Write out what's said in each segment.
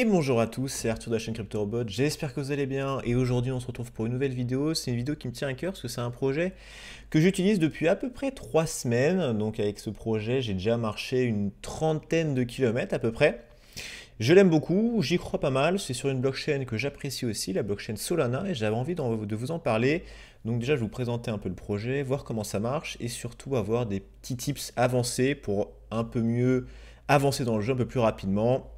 Et bonjour à tous, c'est Arthur de la chaîne CryptoRobot, j'espère que vous allez bien et aujourd'hui on se retrouve pour une nouvelle vidéo, c'est une vidéo qui me tient à cœur parce que c'est un projet que j'utilise depuis à peu près trois semaines, donc avec ce projet j'ai déjà marché une trentaine de kilomètres à peu près. Je l'aime beaucoup, j'y crois pas mal, c'est sur une blockchain que j'apprécie aussi, la blockchain Solana, et j'avais envie de vous en parler. Donc déjà, je vais vous présenter un peu le projet, voir comment ça marche, et surtout avoir des petits tips avancés pour un peu mieux avancer dans le jeu un peu plus rapidement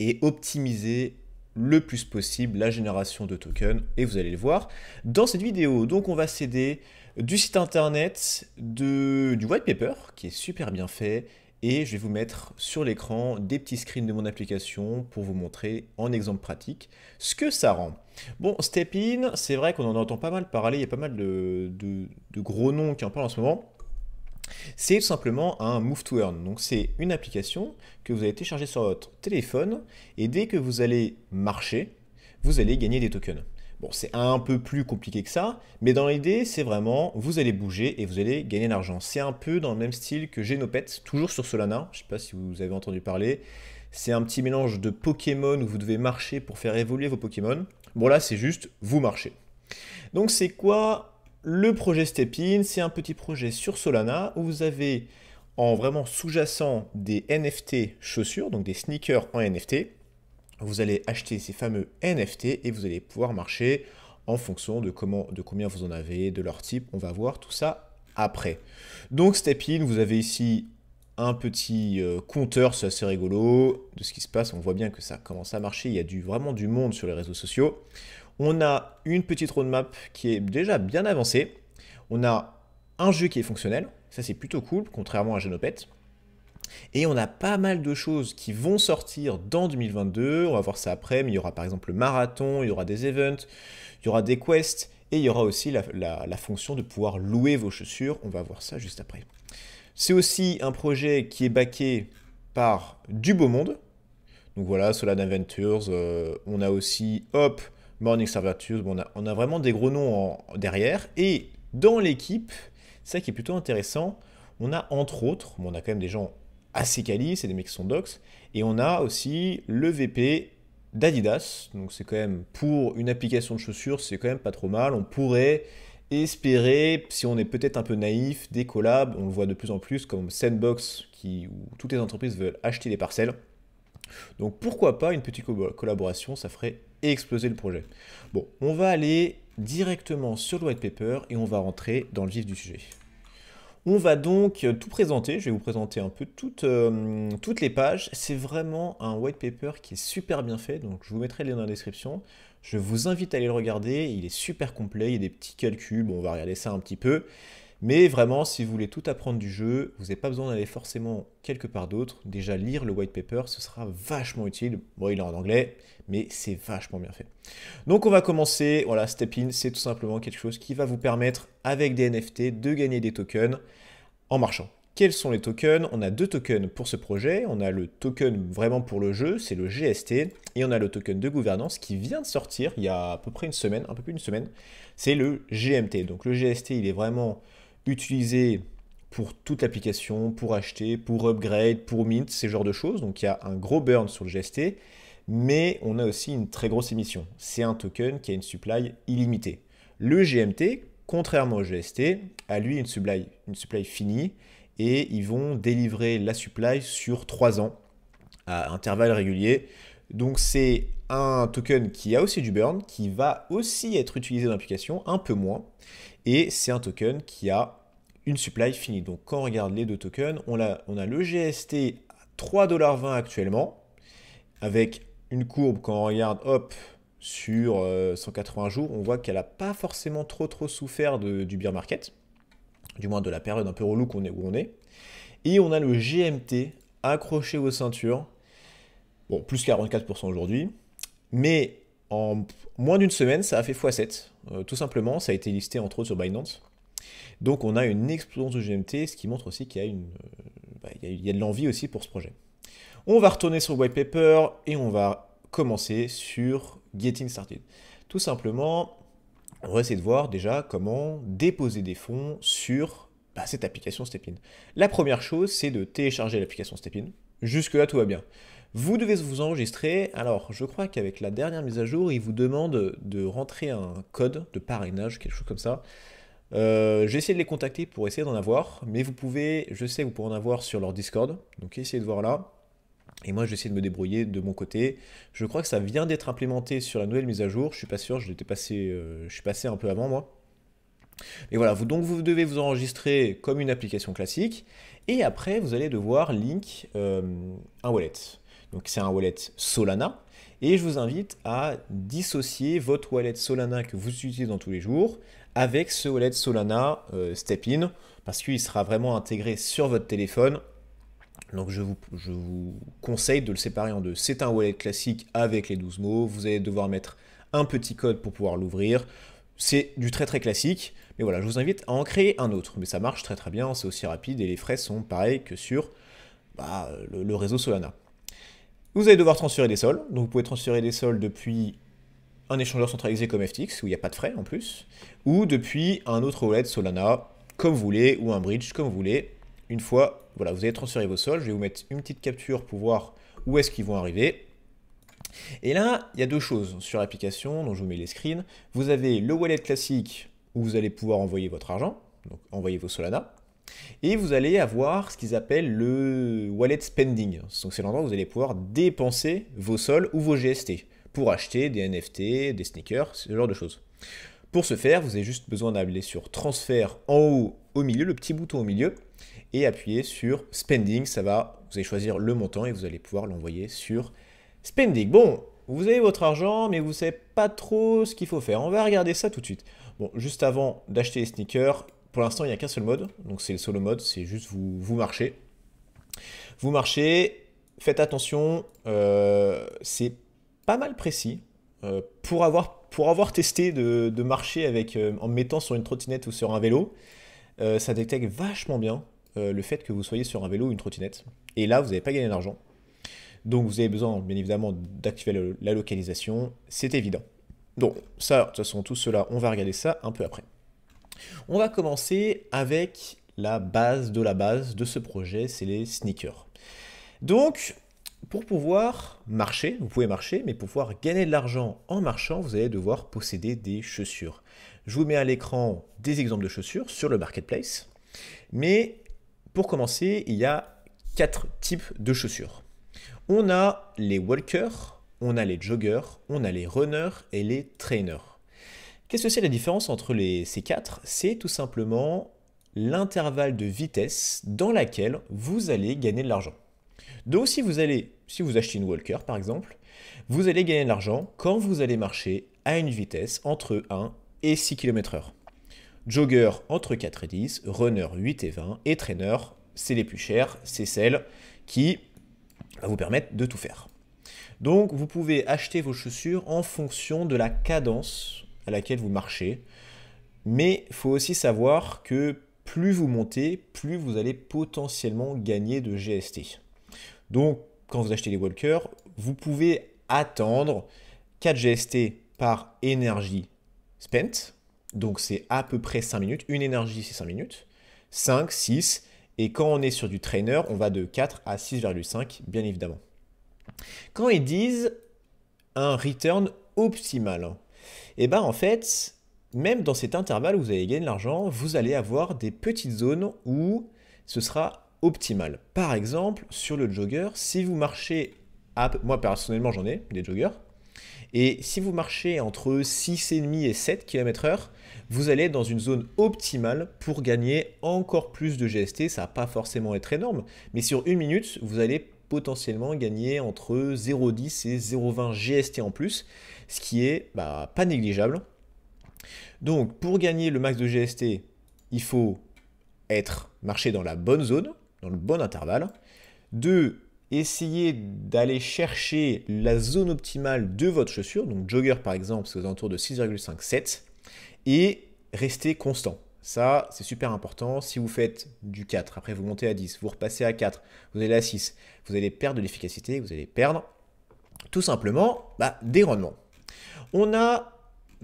et optimiser le plus possible la génération de tokens et vous allez le voir dans cette vidéo. Donc on va céder du site internet, de, du white paper qui est super bien fait et je vais vous mettre sur l'écran des petits screens de mon application pour vous montrer en exemple pratique ce que ça rend. Bon, Step In, c'est vrai qu'on en entend pas mal parler, il y a pas mal de gros noms qui en parlent en ce moment. C'est tout simplement un move to earn. Donc c'est une application que vous allez télécharger sur votre téléphone et dès que vous allez marcher, vous allez gagner des tokens. Bon, c'est un peu plus compliqué que ça, mais dans l'idée, c'est vraiment vous allez bouger et vous allez gagner de l'argent. C'est un peu dans le même style que Genopet, toujours sur Solana. Je ne sais pas si vous avez entendu parler. C'est un petit mélange de Pokémon où vous devez marcher pour faire évoluer vos Pokémon. Bon, là, c'est juste vous marchez. Donc, c'est quoi le projet Stepin, c'est un petit projet sur Solana où vous avez en vraiment sous-jacent des NFT chaussures, donc des sneakers en NFT. Vous allez acheter ces fameux NFT et vous allez pouvoir marcher en fonction de, comment, de combien vous en avez, de leur type. On va voir tout ça après. Donc Stepin, vous avez ici un petit euh, compteur, c'est assez rigolo de ce qui se passe. On voit bien que ça commence à marcher. Il y a du, vraiment du monde sur les réseaux sociaux. On a une petite roadmap qui est déjà bien avancée. On a un jeu qui est fonctionnel. Ça, c'est plutôt cool, contrairement à Genopet. Et on a pas mal de choses qui vont sortir dans 2022. On va voir ça après, mais il y aura par exemple le marathon, il y aura des events, il y aura des quests, et il y aura aussi la, fonction de pouvoir louer vos chaussures. On va voir ça juste après. C'est aussi un projet qui est baqué par du beau monde. Donc voilà, cela Adventures, euh, on a aussi Hop, Morning bon, on, a, vraiment des gros noms derrière. Et dans l'équipe, ça qui est plutôt intéressant, on a entre autres, on a quand même des gens assez quali, c'est des mecs qui sont docs, et on a aussi le VP d'Adidas, donc c'est quand même pour une application de chaussures, c'est quand même pas trop mal, on pourrait espérer, si on est peut-être un peu naïf, des collabs, on le voit de plus en plus comme Sandbox, qui, où toutes les entreprises veulent acheter des parcelles, donc pourquoi pas une petite collaboration, ça ferait exploser le projet. Bon, on va aller directement sur le white paper et on va rentrer dans le vif du sujet. On va donc tout présenter, je vais vous présenter un peu toutes, euh, toutes les pages. C'est vraiment un white paper qui est super bien fait, donc je vous mettrai le lien dans la description. Je vous invite à aller le regarder, il est super complet, il y a des petits calculs, on va regarder ça un petit peu. Mais vraiment, si vous voulez tout apprendre du jeu, vous n'avez pas besoin d'aller forcément quelque part d'autre. Déjà, lire le white paper, ce sera vachement utile. Bon, il est en anglais, mais c'est vachement bien fait. Donc, on va commencer. Voilà, Step In, c'est tout simplement quelque chose qui va vous permettre, avec des NFT, de gagner des tokens en marchant. Quels sont les tokens On a deux tokens pour ce projet. On a le token vraiment pour le jeu, c'est le GST, et on a le token de gouvernance qui vient de sortir il y a à peu près une semaine, un peu plus d'une semaine. C'est le GMT. Donc le GST, il est vraiment utilisé pour toute l'application, pour acheter, pour upgrade, pour mint, ces genres de choses. Donc il y a un gros burn sur le GST, mais on a aussi une très grosse émission. C'est un token qui a une supply illimitée. Le GMT, contrairement au GST, a lui une supply, une supply finie et ils vont délivrer la supply sur 3 ans à intervalles réguliers. Donc c'est un token qui a aussi du burn, qui va aussi être utilisé dans l'application, un peu moins. Et c'est un token qui a une supply finie. Donc quand on regarde les deux tokens, on a, on a le GST à 3,20$ actuellement, avec une courbe quand on regarde, hop, sur 180 euh, jours, on voit qu'elle n'a pas forcément trop trop souffert du beer market, du moins de la période un peu relou qu'on est où on est. Et on a le GMT accroché aux ceintures Bon, plus 44% aujourd'hui. Mais en moins d'une semaine, ça a fait x7. Euh, tout simplement, ça a été listé entre autres sur Binance. Donc on a une explosion de GMT, ce qui montre aussi qu'il euh, bah, y a, de l'envie aussi pour ce projet. On va retourner sur le white paper et on va commencer sur Getting Started. Tout simplement, on va essayer de voir déjà comment déposer des fonds sur bah, cette application Stepin. La première chose, c'est de télécharger l'application Stepin. Jusque-là, tout va bien. Vous devez vous enregistrer. Alors, je crois qu'avec la dernière mise à jour, ils vous demandent de rentrer un code de parrainage, quelque chose comme ça. Euh, j'ai essayé de les contacter pour essayer d'en avoir, mais vous pouvez, je sais, vous pourrez en avoir sur leur Discord. Donc, essayez de voir là. Et moi, j'essaie de me débrouiller de mon côté. Je crois que ça vient d'être implémenté sur la nouvelle mise à jour. Je suis pas sûr, je, passé, euh, je suis passé un peu avant moi. Et voilà, vous, donc vous devez vous enregistrer comme une application classique, et après vous allez devoir link euh, un wallet. Donc c'est un wallet Solana. Et je vous invite à dissocier votre wallet Solana que vous utilisez dans tous les jours avec ce wallet Solana Stepin euh, Step In parce qu'il sera vraiment intégré sur votre téléphone. Donc je vous, vous conseille de le séparer en deux. C'est un wallet classique avec les 12 mots. Vous allez devoir mettre un petit code pour pouvoir l'ouvrir. C'est du très très classique, mais voilà, je vous invite à en créer un autre. Mais ça marche très très bien, c'est aussi rapide et les frais sont pareils que sur bah, le réseau Solana. Vous allez devoir transférer des sols. Donc vous pouvez transférer des sols depuis un échangeur centralisé comme FTX, où il n'y a pas de frais en plus, ou depuis un autre wallet Solana, comme vous voulez, ou un bridge, comme vous voulez. Une fois, voilà, vous avez transférer vos sols. Je vais vous mettre une petite capture pour voir où est-ce qu'ils vont arriver. Et là, il y a deux choses sur l'application, dont je vous mets les screens. Vous avez le wallet classique, où vous allez pouvoir envoyer votre argent, donc envoyer vos Solana. Et vous allez avoir ce qu'ils appellent le wallet spending. Donc c'est l'endroit où vous allez pouvoir dépenser vos sols ou vos GST pour acheter des NFT, des sneakers, ce genre de choses. Pour ce faire, vous avez juste besoin d'aller sur transfert en haut au milieu, le petit bouton au milieu, et appuyer sur spending. Ça va, vous allez choisir le montant et vous allez pouvoir l'envoyer sur spending. Bon, vous avez votre argent, mais vous ne savez pas trop ce qu'il faut faire. On va regarder ça tout de suite. Bon, juste avant d'acheter les sneakers, pour l'instant, il n'y a qu'un seul mode, donc c'est le solo mode, c'est juste vous, vous marchez. Vous marchez, faites attention, euh, c'est pas mal précis. Euh, pour, avoir, pour avoir testé de, marcher avec, euh, en mettant sur une trottinette ou sur un vélo, ça détecte vachement bien le fait que vous soyez sur un vélo ou une trottinette. Et là, vous n'avez pas gagné d'argent. Donc vous avez besoin, bien évidemment, d'activer la localisation, c'est évident. Donc ça, de toute façon, tout cela, on va regarder ça un peu après. On va commencer avec la base de la base de ce projet, c'est les sneakers. Donc, pour pouvoir marcher, vous pouvez marcher, mais pour pouvoir gagner de l'argent en marchant, vous allez devoir posséder des chaussures. Je vous mets à l'écran des exemples de chaussures sur le marketplace. Mais pour commencer, il y a quatre types de chaussures. On a les walkers, on a les joggers, on a les runners et les trainers. Qu'est-ce que c'est la différence entre les, ces quatre C'est tout simplement l'intervalle de vitesse dans laquelle vous allez gagner de l'argent. Donc si vous allez, si vous achetez une Walker par exemple, vous allez gagner de l'argent quand vous allez marcher à une vitesse entre 1 et 6 km h Jogger entre 4 et 10, runner 8 et 20 et trainer, c'est les plus chers, c'est celle qui va vous permettre de tout faire. Donc vous pouvez acheter vos chaussures en fonction de la cadence à laquelle vous marchez. Mais il faut aussi savoir que plus vous montez, plus vous allez potentiellement gagner de GST. Donc, quand vous achetez les walkers, vous pouvez attendre 4 GST par énergie spent. Donc, c'est à peu près 5 minutes. Une énergie, c'est 5 minutes. 5, 6. Et quand on est sur du trainer, on va de 4 à 6,5, bien évidemment. Quand ils disent un return optimal, et eh ben en fait, même dans cet intervalle où vous allez gagner de l'argent, vous allez avoir des petites zones où ce sera optimal. Par exemple, sur le jogger, si vous marchez, moi personnellement j'en ai des joggers, et si vous marchez entre 6,5 et 7 km/h, vous allez dans une zone optimale pour gagner encore plus de GST. Ça va pas forcément être énorme, mais sur une minute, vous allez potentiellement gagner entre 0,10 et 0,20 GST en plus ce qui est bah, pas négligeable. Donc pour gagner le max de GST, il faut être marcher dans la bonne zone, dans le bon intervalle. de essayer d'aller chercher la zone optimale de votre chaussure, donc jogger par exemple, c'est aux alentours de 6,57, et rester constant. Ça, c'est super important. Si vous faites du 4, après vous montez à 10, vous repassez à 4, vous allez à 6, vous allez perdre de l'efficacité, vous allez perdre tout simplement bah, des rendements. On a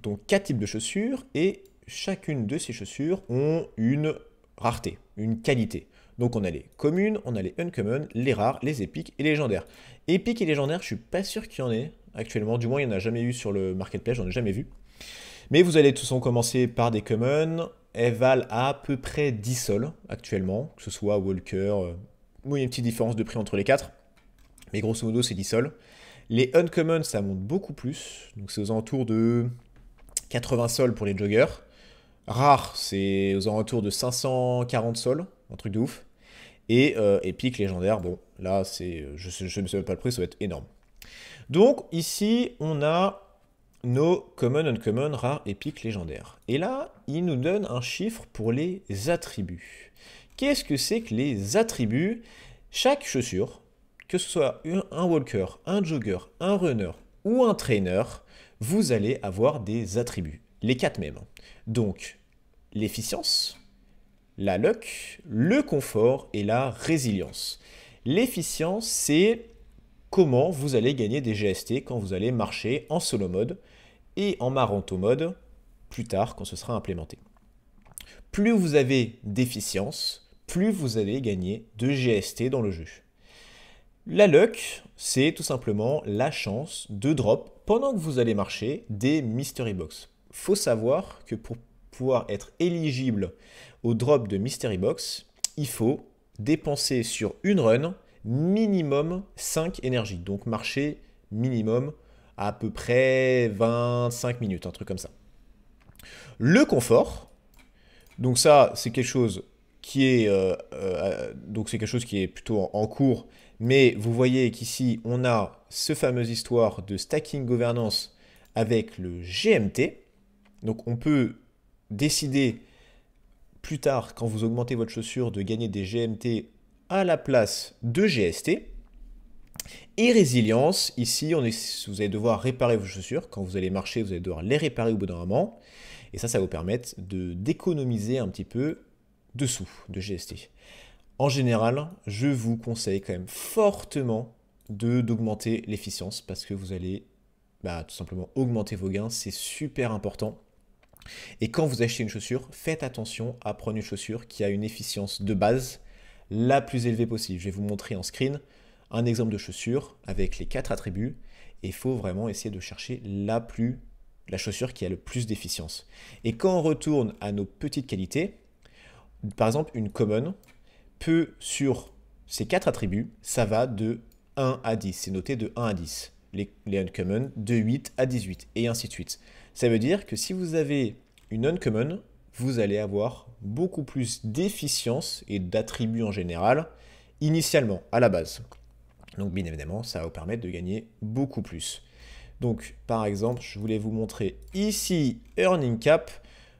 donc quatre types de chaussures et chacune de ces chaussures ont une rareté, une qualité. Donc on a les communes, on a les uncommon, les rares, les épiques et légendaires. Épiques et légendaires, je suis pas sûr qu'il y en ait actuellement, du moins il n'y en a jamais eu sur le marketplace, j'en ai jamais vu. Mais vous allez de toute commencer par des commons, elles valent à, peu près 10 sols actuellement, que ce soit Walker, euh, il y a une petite différence de prix entre les quatre, mais grosso modo c'est 10 sols. Les Uncommon, ça monte beaucoup plus. Donc c'est aux alentours de 80 sols pour les joggers. Rare, c'est aux alentours de 540 sols, un truc de ouf. Et épique, euh, légendaire, bon, là, c'est, je ne sais même pas le prix, ça va être énorme. Donc ici, on a nos common, uncommon, rare, épique, légendaire. Et là, il nous donne un chiffre pour les attributs. Qu'est-ce que c'est que les attributs Chaque chaussure que ce soit un walker, un jogger, un runner ou un trainer, vous allez avoir des attributs, les quatre mêmes. Donc, l'efficience, la luck, le confort et la résilience. L'efficience, c'est comment vous allez gagner des GST quand vous allez marcher en solo mode et en maranto mode plus tard quand ce sera implémenté. Plus vous avez d'efficience, plus vous allez gagner de GST dans le jeu. La luck, c'est tout simplement la chance de drop pendant que vous allez marcher des mystery box. Faut savoir que pour pouvoir être éligible au drop de mystery box, il faut dépenser sur une run minimum 5 énergies. Donc marcher minimum à peu près 25 minutes, un truc comme ça. Le confort, donc ça c'est quelque chose qui est euh, euh, euh, donc c'est quelque chose qui est plutôt en, cours, mais vous voyez qu'ici on a ce fameuse histoire de stacking governance avec le GMT. Donc on peut décider plus tard quand vous augmentez votre chaussure de gagner des GMT à la place de GST. Et résilience, ici on est, vous allez devoir réparer vos chaussures, quand vous allez marcher vous allez devoir les réparer au bout d'un moment. Et ça, ça va vous permettre d'économiser un petit peu dessous de GST. En général, je vous conseille quand même fortement d'augmenter l'efficience parce que vous allez bah, tout simplement augmenter vos gains, c'est super important. Et quand vous achetez une chaussure, faites attention à prendre une chaussure qui a une efficience de base la plus élevée possible. Je vais vous montrer en screen un exemple de chaussure avec les quatre attributs et il faut vraiment essayer de chercher la plus la chaussure qui a le plus d'efficience. Et quand on retourne à nos petites qualités, par exemple, une common peut, sur ces quatre attributs, ça va de 1 à 10. C'est noté de 1 à 10. Les, les uncommon de 8 à 18, et ainsi de suite. Ça veut dire que si vous avez une uncommon, vous allez avoir beaucoup plus d'efficience et d'attributs en général, initialement, à la base. Donc bien évidemment, ça va vous permettre de gagner beaucoup plus. Donc par exemple, je voulais vous montrer ici Earning Cap.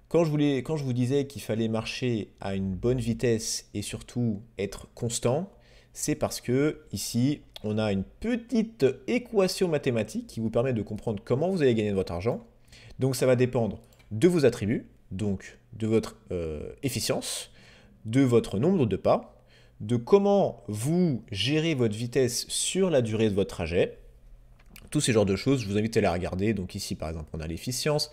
Quand je, voulais, quand je vous disais qu'il fallait marcher à une bonne vitesse et surtout être constant, c'est parce que ici, on a une petite équation mathématique qui vous permet de comprendre comment vous allez gagner de votre argent. Donc ça va dépendre de vos attributs, donc de votre euh, efficience, de votre nombre de pas, de comment vous gérez votre vitesse sur la durée de votre trajet. Tous ces genres de choses, je vous invite à les regarder. Donc ici, par exemple, on a l'efficience,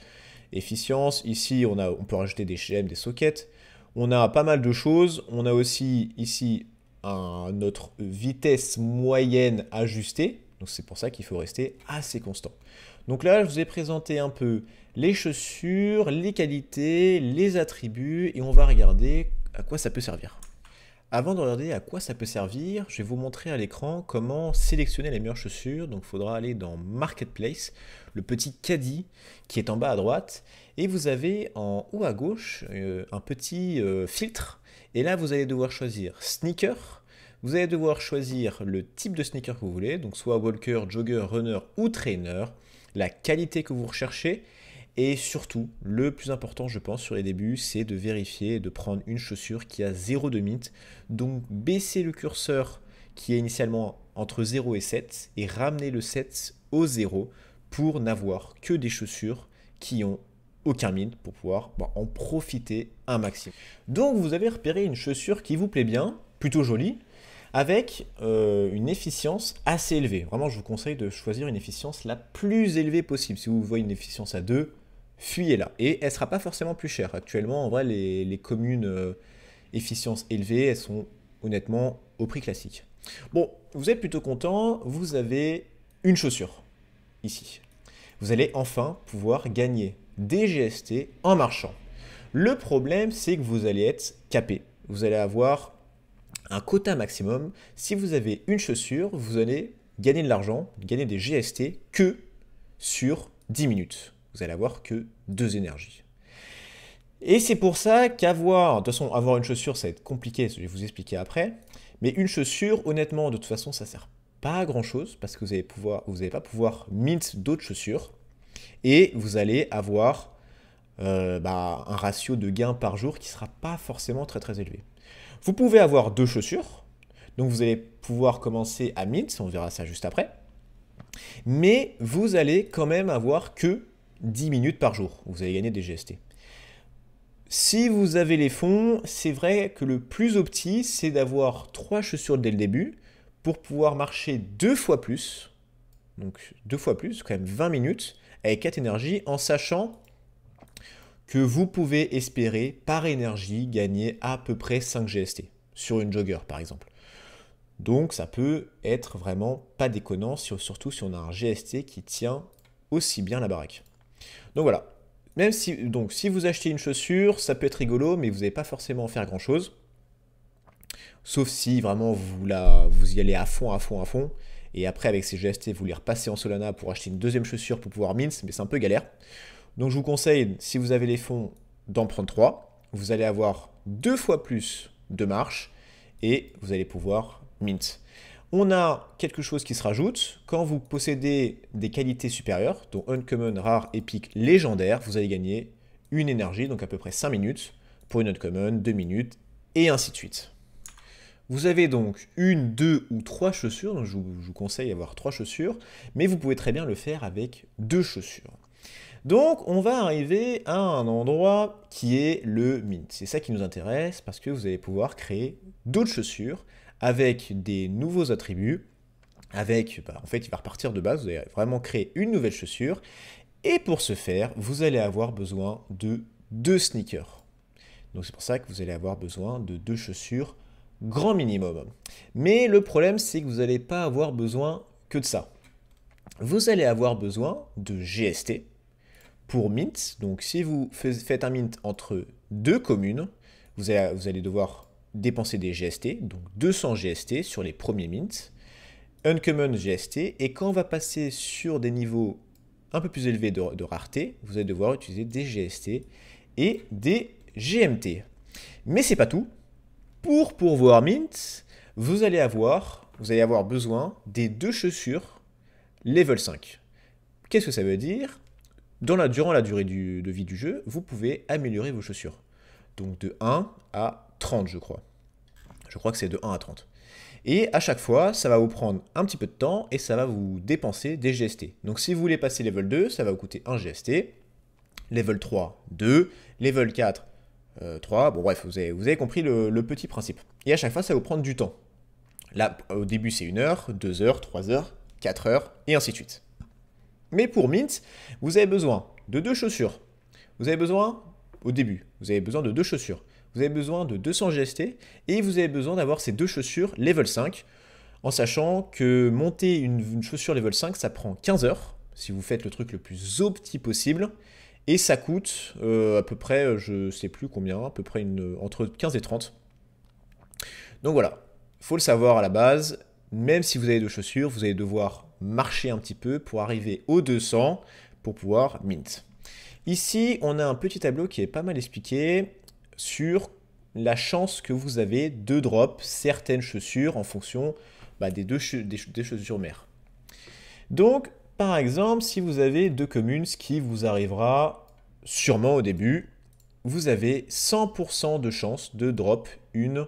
efficience. Ici, on, a, on peut rajouter des GM, des sockets. On a pas mal de choses. On a aussi ici un, notre vitesse moyenne ajustée. Donc c'est pour ça qu'il faut rester assez constant. Donc là, je vous ai présenté un peu les chaussures, les qualités, les attributs, et on va regarder à quoi ça peut servir. Avant de regarder à quoi ça peut servir, je vais vous montrer à l'écran comment sélectionner les meilleures chaussures. Donc il faudra aller dans Marketplace, le petit caddie qui est en bas à droite. Et vous avez en haut à gauche euh, un petit euh, filtre. Et là, vous allez devoir choisir sneaker. Vous allez devoir choisir le type de sneaker que vous voulez, donc soit walker, jogger, runner ou trainer, la qualité que vous recherchez, et surtout, le plus important, je pense, sur les débuts, c'est de vérifier et de prendre une chaussure qui a 0 de mint. Donc, baisser le curseur qui est initialement entre 0 et 7 et ramener le 7 au 0 pour n'avoir que des chaussures qui ont aucun mint pour pouvoir bah, en profiter un maximum. Donc vous avez repéré une chaussure qui vous plaît bien, plutôt jolie, avec euh, une efficience assez élevée. Vraiment, je vous conseille de choisir une efficience la plus élevée possible. Si vous voyez une efficience à 2, fuyez-la. Et elle ne sera pas forcément plus chère. Actuellement, en vrai, les, communes euh, efficience élevée, elles sont honnêtement au prix classique. Bon, vous êtes plutôt content, vous avez une chaussure ici. Vous allez enfin pouvoir gagner des GST en marchant. Le problème, c'est que vous allez être capé. Vous allez avoir un quota maximum. Si vous avez une chaussure, vous allez gagner de l'argent, gagner des GST que sur 10 minutes vous allez avoir que deux énergies. Et c'est pour ça qu'avoir, de toute façon, avoir une chaussure, ça va être compliqué, je vais vous expliquer après. Mais une chaussure, honnêtement, de toute façon, ça sert pas à grand chose parce que vous allez pouvoir, vous n'allez pas pouvoir mint d'autres chaussures et vous allez avoir euh, bah, un ratio de gain par jour qui sera pas forcément très très élevé. Vous pouvez avoir deux chaussures, donc vous allez pouvoir commencer à mint, on verra ça juste après. Mais vous allez quand même avoir que 10 minutes par jour. Vous allez gagner des GST. Si vous avez les fonds, c'est vrai que le plus opti, c'est d'avoir trois chaussures dès le début pour pouvoir marcher deux fois plus. Donc deux fois plus, quand même 20 minutes, avec 4 énergies, en sachant que vous pouvez espérer par énergie gagner à peu près 5 GST sur une jogger par exemple. Donc ça peut être vraiment pas déconnant, surtout si on a un GST qui tient aussi bien la baraque. Donc voilà. Même si, donc, si vous achetez une chaussure, ça peut être rigolo, mais vous n'allez pas forcément faire grand chose. Sauf si vraiment vous, la, vous y allez à fond, à fond, à fond. Et après, avec ces GST, vous les repassez en Solana pour acheter une deuxième chaussure pour pouvoir mince, mais c'est un peu galère. Donc je vous conseille, si vous avez les fonds, d'en prendre 3. Vous allez avoir deux fois plus de marche et vous allez pouvoir mint. On a quelque chose qui se rajoute. Quand vous possédez des qualités supérieures, dont uncommon, rare, épique, légendaire, vous allez gagner une énergie, donc à peu près 5 minutes, pour une uncommon, 2 minutes, et ainsi de suite. Vous avez donc une, deux ou trois chaussures, donc je vous, je conseille d'avoir trois chaussures, mais vous pouvez très bien le faire avec deux chaussures. Donc on va arriver à un endroit qui est le mint. C'est ça qui nous intéresse parce que vous allez pouvoir créer d'autres chaussures avec des nouveaux attributs. Avec, bah, en fait, il va repartir de base, vous allez vraiment créer une nouvelle chaussure. Et pour ce faire, vous allez avoir besoin de deux sneakers. Donc c'est pour ça que vous allez avoir besoin de deux chaussures grand minimum. Mais le problème, c'est que vous n'allez pas avoir besoin que de ça. Vous allez avoir besoin de GST pour mint. Donc si vous faites un mint entre deux communes, vous allez, vous allez devoir dépenser des GST, donc 200 GST sur les premiers mints, uncommon GST, et quand on va passer sur des niveaux un peu plus élevés de, rareté, vous allez devoir utiliser des GST et des GMT. Mais c'est pas tout. Pour pourvoir Mint, vous allez avoir, vous allez avoir besoin des deux chaussures level 5. Qu'est-ce que ça veut dire Dans la, Durant la durée de vie du jeu, vous pouvez améliorer vos chaussures. Donc de 1 à 30, je crois. Je crois que c'est de 1 à 30. Et à chaque fois, ça va vous prendre un petit peu de temps et ça va vous dépenser des GST. Donc si vous voulez passer level 2, ça va vous coûter 1 GST. Level 3, 2. Level 4, 3. Euh, bon bref, vous avez, compris le, petit principe. Et à chaque fois, ça va vous prendre du temps. Là, au début, c'est 1 heure, 2 heures, 3 heures, 4 heures, et ainsi de suite. Mais pour Mint, vous avez besoin de deux chaussures. Vous avez besoin, au début, vous avez besoin de deux chaussures vous avez besoin de 200 GST et vous avez besoin d'avoir ces deux chaussures level 5, en sachant que monter une, chaussure level 5, ça prend 15 heures, si vous faites le truc le plus opti possible, et ça coûte euh, à peu près, euh, je sais plus combien, à peu près une, entre 15 et 30. Donc voilà, faut le savoir à la base, même si vous avez deux chaussures, vous allez devoir marcher un petit peu pour arriver aux 200 pour pouvoir mint. Ici, on a un petit tableau qui est pas mal expliqué sur la chance que vous avez de drop certaines chaussures en fonction bah, des deux chaussures mères. Donc, par exemple, si vous avez deux communes, ce qui vous arrivera sûrement au début, vous avez 100% de chance de drop une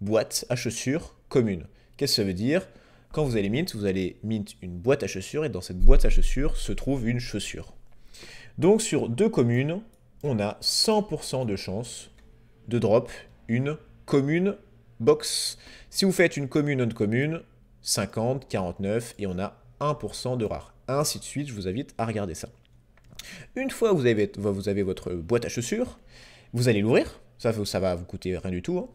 boîte à chaussures commune. Qu'est-ce que ça veut dire Quand vous allez mint, vous allez mint une boîte à chaussures et dans cette boîte à chaussures se trouve une chaussure. Donc sur deux communes, on a 100% de chance de drop une commune box. Si vous faites une commune, non commune, 50, 49, et on a 1% de rare. Ainsi de suite, je vous invite à regarder ça. Une fois que vous avez, votre boîte à chaussures, vous allez l'ouvrir, ça, ça va vous coûter rien du tout, hein.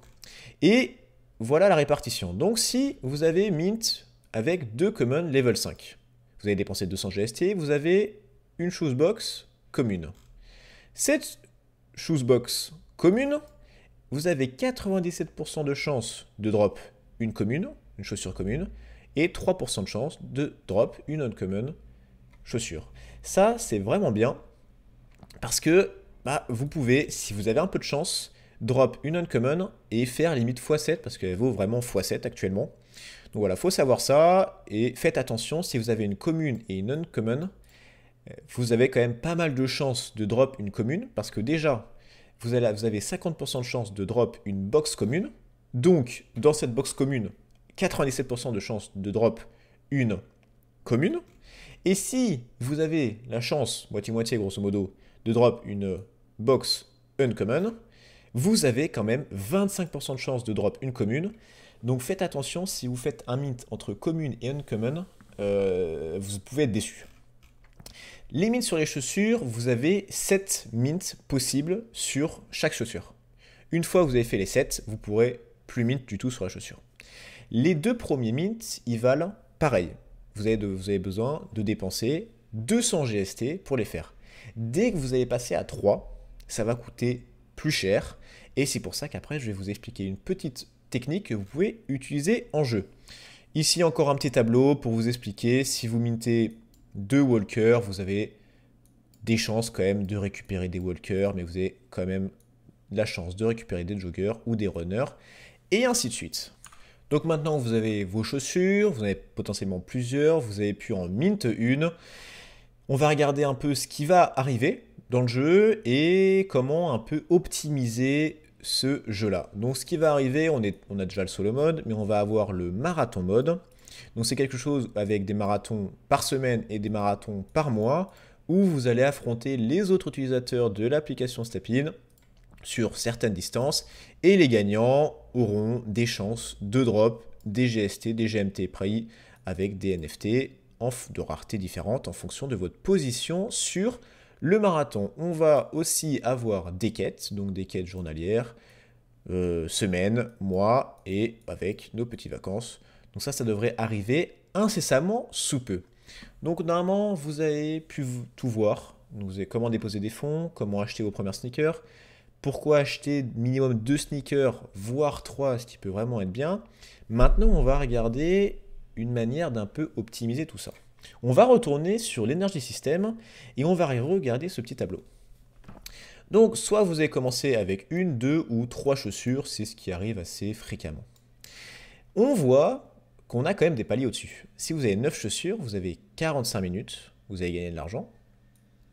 et voilà la répartition. Donc si vous avez Mint avec deux commons level 5, vous avez dépensé 200 GST, vous avez une chose box commune. Cette box commune, vous avez 97% de chance de drop une commune, une chaussure commune, et 3% de chance de drop une uncommon chaussure. Ça, c'est vraiment bien parce que bah, vous pouvez, si vous avez un peu de chance, drop une uncommon et faire limite x7 parce qu'elle vaut vraiment x7 actuellement. Donc voilà, faut savoir ça et faites attention si vous avez une commune et une uncommon, vous avez quand même pas mal de chances de drop une commune, parce que déjà, vous, avez 50% de chances de drop une box commune. Donc, dans cette box commune, 97% de chances de drop une commune. Et si vous avez la chance, moitié-moitié grosso modo, de drop une box uncommon, vous avez quand même 25% de chances de drop une commune. Donc faites attention, si vous faites un mint entre commune et uncommon, euh, vous pouvez être déçu. Les mints sur les chaussures, vous avez 7 mints possibles sur chaque chaussure. Une fois que vous avez fait les 7, vous pourrez plus mint du tout sur la chaussure. Les deux premiers mints, ils valent pareil. Vous avez, vous avez besoin de dépenser 200 GST pour les faire. Dès que vous allez passer à 3, ça va coûter plus cher. Et c'est pour ça qu'après, je vais vous expliquer une petite technique que vous pouvez utiliser en jeu. Ici, encore un petit tableau pour vous expliquer si vous mintez deux walkers, vous avez des chances quand même de récupérer des walkers, mais vous avez quand même la chance de récupérer des joggers ou des runners, et ainsi de suite. Donc maintenant, vous avez vos chaussures, vous en avez potentiellement plusieurs, vous avez pu en mint une. On va regarder un peu ce qui va arriver dans le jeu et comment un peu optimiser ce jeu-là. Donc ce qui va arriver, on, est, on a déjà le solo mode, mais on va avoir le marathon mode. Donc c'est quelque chose avec des marathons par semaine et des marathons par mois où vous allez affronter les autres utilisateurs de l'application Stepin sur certaines distances et les gagnants auront des chances de drop des GST, des GMT prix avec des NFT de rareté différente en fonction de votre position sur le marathon. On va aussi avoir des quêtes, donc des quêtes journalières, euh, semaine, mois et avec nos petites vacances donc ça, ça devrait arriver incessamment sous peu. Donc normalement, vous avez pu tout voir. Vous avez comment déposer des fonds, comment acheter vos premières sneakers, pourquoi acheter minimum deux sneakers, voire trois, ce qui peut vraiment être bien. Maintenant, on va regarder une manière d'un peu optimiser tout ça. On va retourner sur l'énergie système et on va regarder ce petit tableau. Donc, soit vous avez commencé avec une, deux ou trois chaussures, c'est ce qui arrive assez fréquemment. On voit qu'on a quand même des paliers au-dessus. Si vous avez 9 chaussures, vous avez 45 minutes, vous avez gagné de l'argent.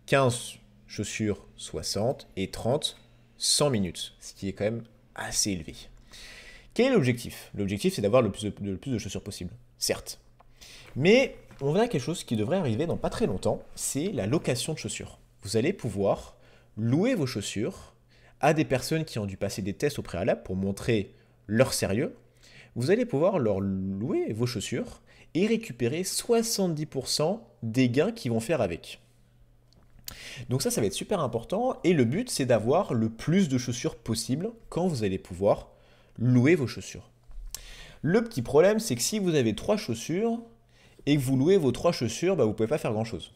15 chaussures, 60 et 30, 100 minutes, ce qui est quand même assez élevé. Quel est l'objectif L'objectif, c'est d'avoir le, plus de chaussures possible, certes. Mais on à quelque chose qui devrait arriver dans pas très longtemps, c'est la location de chaussures. Vous allez pouvoir louer vos chaussures à des personnes qui ont dû passer des tests au préalable pour montrer leur sérieux, vous allez pouvoir leur louer vos chaussures et récupérer 70% des gains qu'ils vont faire avec. Donc ça, ça va être super important et le but, c'est d'avoir le plus de chaussures possible quand vous allez pouvoir louer vos chaussures. Le petit problème, c'est que si vous avez trois chaussures et que vous louez vos trois chaussures, bah, vous ne pouvez pas faire grand-chose.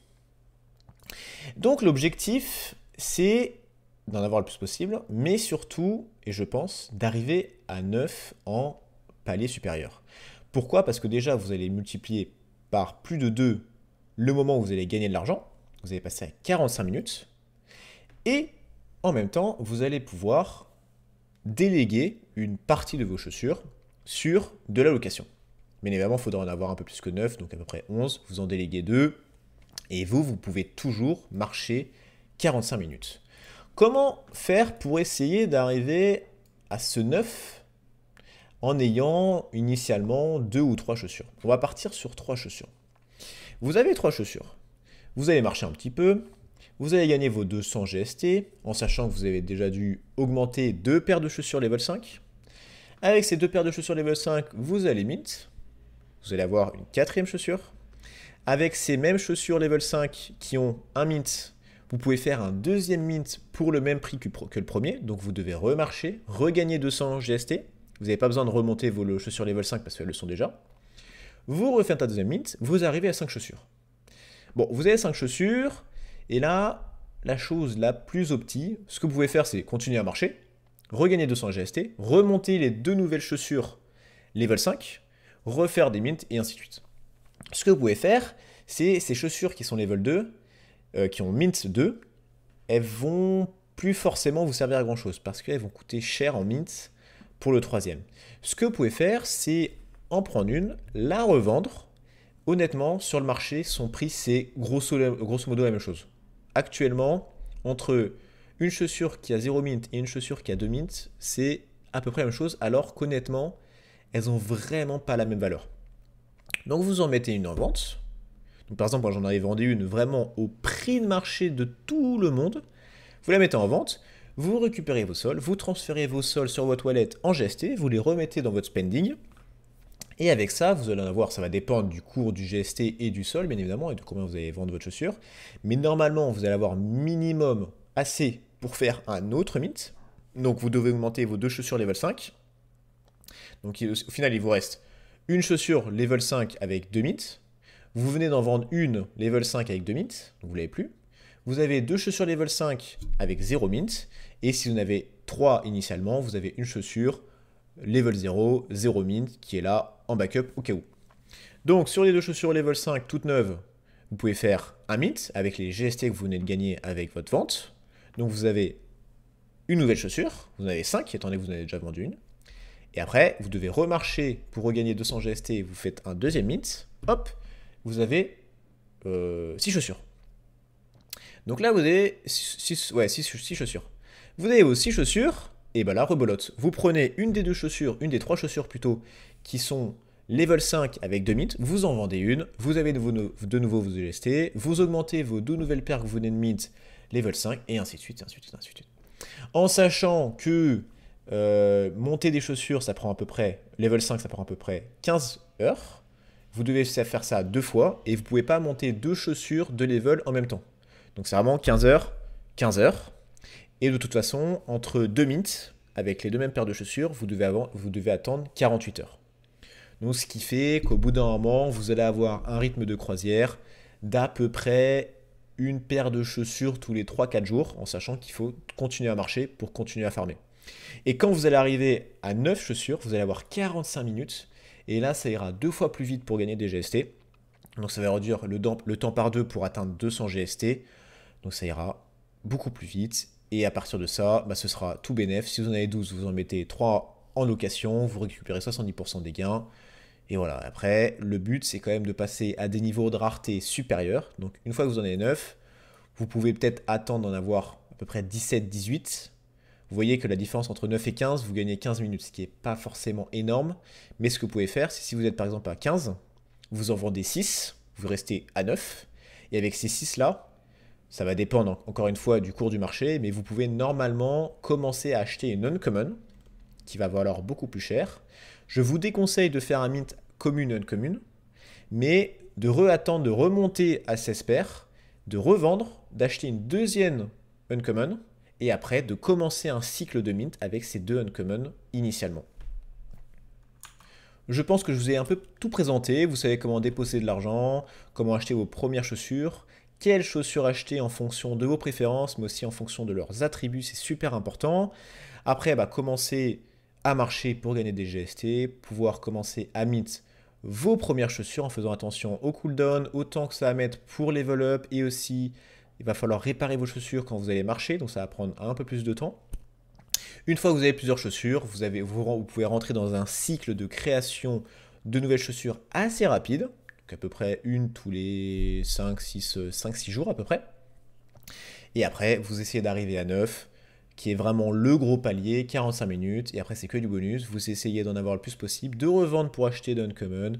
Donc l'objectif, c'est d'en avoir le plus possible, mais surtout, et je pense, d'arriver à 9 en palier supérieur. Pourquoi Parce que déjà, vous allez multiplier par plus de 2 le moment où vous allez gagner de l'argent. Vous allez passer à 45 minutes. Et en même temps, vous allez pouvoir déléguer une partie de vos chaussures sur de la location. Mais évidemment, il faudra en avoir un peu plus que 9, donc à peu près 11. Vous en déléguez 2. Et vous, vous pouvez toujours marcher 45 minutes. Comment faire pour essayer d'arriver à ce 9 en ayant initialement deux ou trois chaussures. On va partir sur trois chaussures. Vous avez trois chaussures. Vous allez marcher un petit peu. Vous allez gagner vos 200 GST en sachant que vous avez déjà dû augmenter deux paires de chaussures level 5. Avec ces deux paires de chaussures level 5, vous allez mint. Vous allez avoir une quatrième chaussure. Avec ces mêmes chaussures level 5 qui ont un mint, vous pouvez faire un deuxième mint pour le même prix que le premier. Donc vous devez remarcher, regagner 200 GST. Vous n'avez pas besoin de remonter vos chaussures level 5 parce qu'elles le sont déjà. Vous refaites un deuxième mint, vous arrivez à 5 chaussures. Bon, vous avez 5 chaussures, et là, la chose la plus optique, ce que vous pouvez faire, c'est continuer à marcher, regagner 200 GST, remonter les deux nouvelles chaussures level 5, refaire des mints, et ainsi de suite. Ce que vous pouvez faire, c'est ces chaussures qui sont level 2, euh, qui ont mint 2, elles vont plus forcément vous servir à grand chose, parce qu'elles vont coûter cher en mint, pour le troisième. Ce que vous pouvez faire, c'est en prendre une, la revendre. Honnêtement, sur le marché, son prix, c'est grosso, modo la même chose. Actuellement, entre une chaussure qui a 0 mint et une chaussure qui a 2 mint, c'est à peu près la même chose, alors qu'honnêtement, elles n'ont vraiment pas la même valeur. Donc vous en mettez une en vente. Donc par exemple, moi j'en avais vendu une vraiment au prix de marché de tout le monde. Vous la mettez en vente vous récupérez vos sols, vous transférez vos sols sur votre toilette en GST, vous les remettez dans votre spending, et avec ça, vous allez en avoir, ça va dépendre du cours du GST et du sol, bien évidemment, et de combien vous allez vendre votre chaussure. Mais normalement, vous allez avoir minimum assez pour faire un autre mythe. Donc vous devez augmenter vos deux chaussures level 5. Donc au final, il vous reste une chaussure level 5 avec deux mythes. Vous venez d'en vendre une level 5 avec deux myths, donc vous l'avez plus vous avez deux chaussures level 5 avec 0 mint. Et si vous en avez 3 initialement, vous avez une chaussure level 0, 0 mint qui est là en backup au cas où. Donc sur les deux chaussures level 5 toutes neuves, vous pouvez faire un mint avec les GST que vous venez de gagner avec votre vente. Donc vous avez une nouvelle chaussure, vous en avez 5 étant donné que vous en avez déjà vendu une. Et après, vous devez remarcher pour regagner 200 GST, vous faites un deuxième mint, hop, vous avez 6 euh, chaussures. Donc là, vous avez 6 six, chaussures. Vous avez vos 6 chaussures, et ben là, rebolote. Vous prenez une des deux chaussures, une des trois chaussures plutôt, qui sont level 5 avec 2 mythes, vous en vendez une, vous avez de, de nouveau vos EST, vous augmentez vos deux nouvelles paires que vous venez de mythes, level 5, et ainsi de suite, ainsi de suite, ainsi de suite. En sachant que euh, monter des chaussures, ça prend à peu près, level 5, ça prend à peu près 15 heures, vous devez faire ça deux fois, et vous ne pouvez pas monter deux chaussures de level en même temps. Donc c'est vraiment 15h, 15h. Et de toute façon, entre 2 minutes, avec les deux mêmes paires de chaussures, vous devez, attendre 48 heures. Donc ce qui fait qu'au bout d'un moment, vous allez avoir un rythme de croisière d'à peu près une paire de chaussures tous les 3-4 jours, en sachant qu'il faut continuer à marcher pour continuer à farmer. Et quand vous allez arriver à 9 chaussures, vous allez avoir 45 minutes. Et là, ça ira deux fois plus vite pour gagner des GST. Donc ça va réduire le temps par deux pour atteindre 200 GST. Donc ça ira beaucoup plus vite. Et à partir de ça, bah, ce sera tout bénéf. Si vous en avez 12, vous en mettez 3 en location, vous récupérez 70% des gains. Et voilà, après, le but, c'est quand même de passer à des niveaux de rareté supérieurs. Donc une fois que vous en avez 9, vous pouvez peut-être attendre d'en avoir à peu près 17-18. Vous voyez que la différence entre 9 et 15, vous gagnez 15 minutes, ce qui n'est pas forcément énorme. Mais ce que vous pouvez faire, c'est si vous êtes par exemple à 15, vous en vendez 6, vous restez à 9. Et avec ces 6 là, ça va dépendre encore une fois du cours du marché, mais vous pouvez normalement commencer à acheter une uncommon qui va valoir beaucoup plus cher. Je vous déconseille de faire un mint commune Uncommon, mais de re-attendre, de remonter à 16 paires, de revendre, d'acheter une deuxième uncommon et après de commencer un cycle de mint avec ces deux uncommon initialement. Je pense que je vous ai un peu tout présenté. Vous savez comment déposer de l'argent, comment acheter vos premières chaussures quelles chaussures acheter en fonction de vos préférences, mais aussi en fonction de leurs attributs, c'est super important. Après, bah, commencer à marcher pour gagner des GST, pouvoir commencer à mettre vos premières chaussures en faisant attention au cooldown, au temps que ça va mettre pour level up et aussi il va falloir réparer vos chaussures quand vous allez marcher, donc ça va prendre un peu plus de temps. Une fois que vous avez plusieurs chaussures, vous, avez, vous pouvez rentrer dans un cycle de création de nouvelles chaussures assez rapide à peu près une tous les 5, 6, 5, 6 jours à peu près. Et après, vous essayez d'arriver à 9, qui est vraiment le gros palier, 45 minutes, et après c'est que du bonus, vous essayez d'en avoir le plus possible, de revendre pour acheter d'uncommon,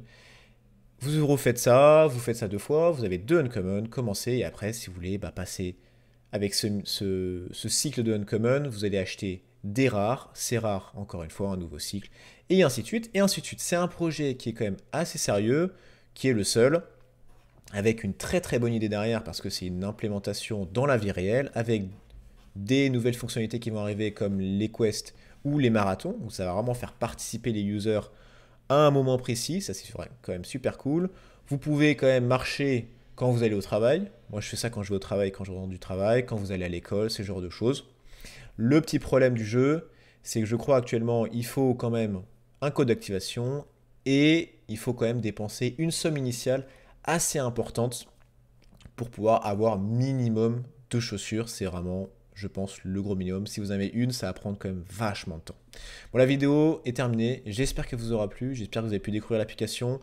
vous refaites ça, vous faites ça deux fois, vous avez deux uncommon, commencez, et après si vous voulez bah, passer avec ce, ce cycle de uncommon, vous allez acheter des rares, c'est rare, encore une fois, un nouveau cycle, et ainsi de suite, et ainsi de suite. C'est un projet qui est quand même assez sérieux, qui est le seul, avec une très très bonne idée derrière, parce que c'est une implémentation dans la vie réelle, avec des nouvelles fonctionnalités qui vont arriver comme les quests ou les marathons, où ça va vraiment faire participer les users à un moment précis, ça c'est quand même super cool. Vous pouvez quand même marcher quand vous allez au travail. Moi je fais ça quand je vais au travail, quand je rentre du travail, quand vous allez à l'école, ce genre de choses. Le petit problème du jeu, c'est que je crois actuellement il faut quand même un code d'activation et il faut quand même dépenser une somme initiale assez importante pour pouvoir avoir minimum de chaussures. C'est vraiment, je pense, le gros minimum. Si vous en avez une, ça va prendre quand même vachement de temps. Bon, la vidéo est terminée. J'espère qu'elle vous aura plu. J'espère que vous avez pu découvrir l'application.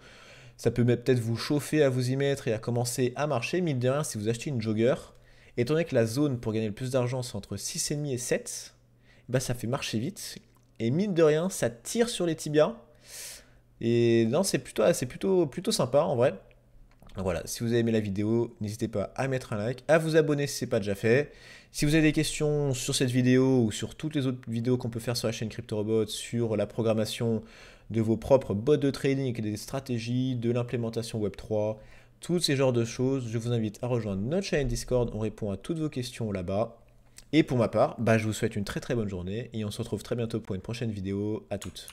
Ça peut peut-être vous chauffer à vous y mettre et à commencer à marcher. Mille de rien, si vous achetez une jogger, étant donné que la zone pour gagner le plus d'argent, c'est entre 6,5 et 7, eh bah ben, ça fait marcher vite. Et mine de rien, ça tire sur les tibias. Et non, c'est plutôt, ah, c'est plutôt, plutôt sympa en vrai. Voilà, si vous avez aimé la vidéo, n'hésitez pas à mettre un like, à vous abonner si ce n'est pas déjà fait. Si vous avez des questions sur cette vidéo ou sur toutes les autres vidéos qu'on peut faire sur la chaîne CryptoRobot, sur la programmation de vos propres bots de trading, des stratégies, de l'implémentation Web3, tous ces genres de choses, je vous invite à rejoindre notre chaîne Discord, on répond à toutes vos questions là-bas. Et pour ma part, bah, je vous souhaite une très très bonne journée et on se retrouve très bientôt pour une prochaine vidéo. À toutes.